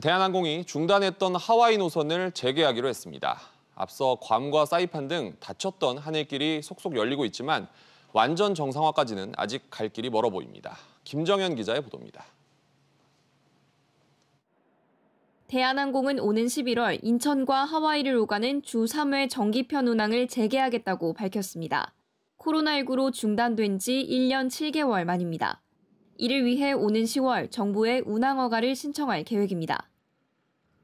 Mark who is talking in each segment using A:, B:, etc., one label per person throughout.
A: 대한항공이 중단했던 하와이 노선을 재개하기로 했습니다. 앞서 괌과 사이판 등 닫혔던 하늘길이 속속 열리고 있지만 완전 정상화까지는 아직 갈 길이 멀어 보입니다. 김정현 기자의 보도입니다.
B: 대한항공은 오는 11월 인천과 하와이를 오가는 주 3회 정기편 운항을 재개하겠다고 밝혔습니다. 코로나19로 중단된 지 1년 7개월 만입니다. 이를 위해 오는 10월 정부에 운항 허가를 신청할 계획입니다.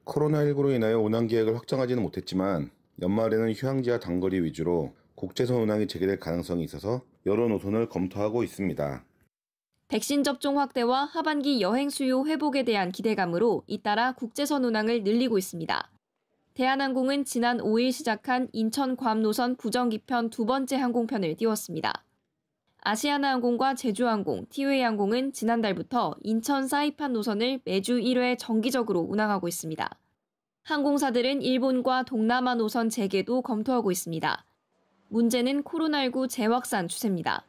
C: 코로나19로 인하여 운항 계획을 확정하지는 못했지만 연말에는 휴양지와 단거리 위주로 국제선 운항이 재개될 가능성이 있어서 여러 노선을 검토하고 있습니다.
B: 백신 접종 확대와 하반기 여행 수요 회복에 대한 기대감으로 잇따라 국제선 운항을 늘리고 있습니다. 대한항공은 지난 5일 시작한 인천 괌 노선 부정기편 두 번째 항공편을 띄웠습니다. 아시아나항공과 제주항공, 티웨이항공은 지난달부터 인천 사이판 노선을 매주 1회 정기적으로 운항하고 있습니다. 항공사들은 일본과 동남아 노선 재개도 검토하고 있습니다. 문제는 코로나19 재확산 추세입니다.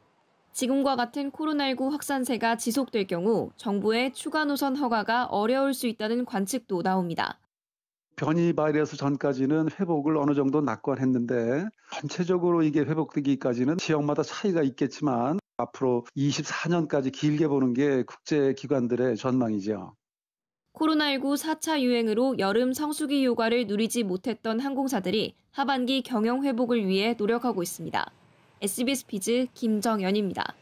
B: 지금과 같은 코로나19 확산세가 지속될 경우 정부의 추가 노선 허가가 어려울 수 있다는 관측도 나옵니다.
D: 변이 바이러스 전까지는 회복을 어느 정도 낙관했는데 전체적으로 이게 회복되기까지는 지역마다 차이가 있겠지만 앞으로 24년까지 길게 보는 게 국제기관들의 전망이죠.
B: 코로나19 4차 유행으로 여름 성수기 휴가를 누리지 못했던 항공사들이 하반기 경영 회복을 위해 노력하고 있습니다. SBS 비즈 김정연입니다.